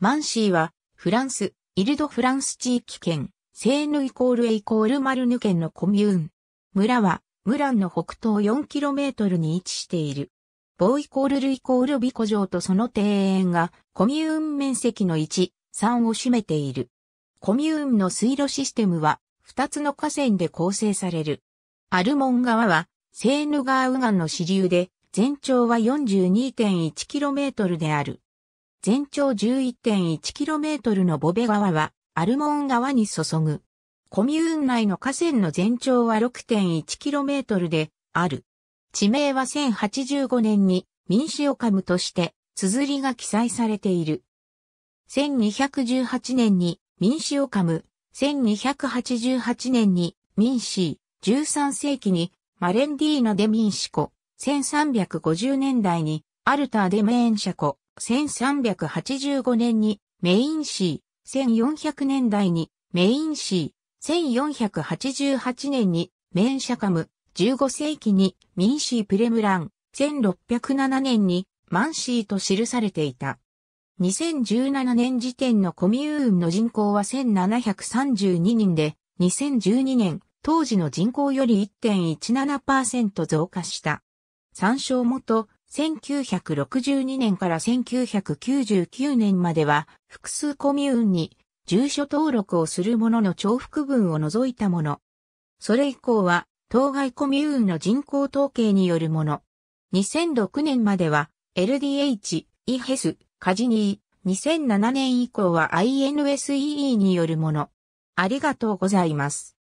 マンシーは、フランス、イルドフランス地域圏、セーヌイコールエイコールマルヌ県のコミューン。村は、ムランの北東 4km に位置している。ボーイコールルイコールビコ城とその庭園が、コミューン面積の1、3を占めている。コミューンの水路システムは、2つの河川で構成される。アルモン川は、セーヌ川右岸の支流で、全長は 42.1km である。全長 11.1km のボベ川は、アルモーン川に注ぐ。コミューン内の河川の全長は 6.1km で、ある。地名は1085年に民主オカムとして、綴りが記載されている。1218年に民主オカム、1288年に民主、13世紀にマレンディーナ・デ・ミンシコ、1350年代にアルター・デ・メーンシャコ、1385年にメインシー、1400年代にメインシー、1488年にメンシャカム、15世紀にミンシープレムラン、1607年にマンシーと記されていた。2017年時点のコミューンの人口は1732人で、2012年、当時の人口より1.17%増加した。参照元、1962年から1999年までは複数コミューンに住所登録をするものの重複分を除いたもの。それ以降は当該コミューンの人口統計によるもの。2006年までは LDH、イヘス、カジニー、2007年以降は INSEE によるもの。ありがとうございます。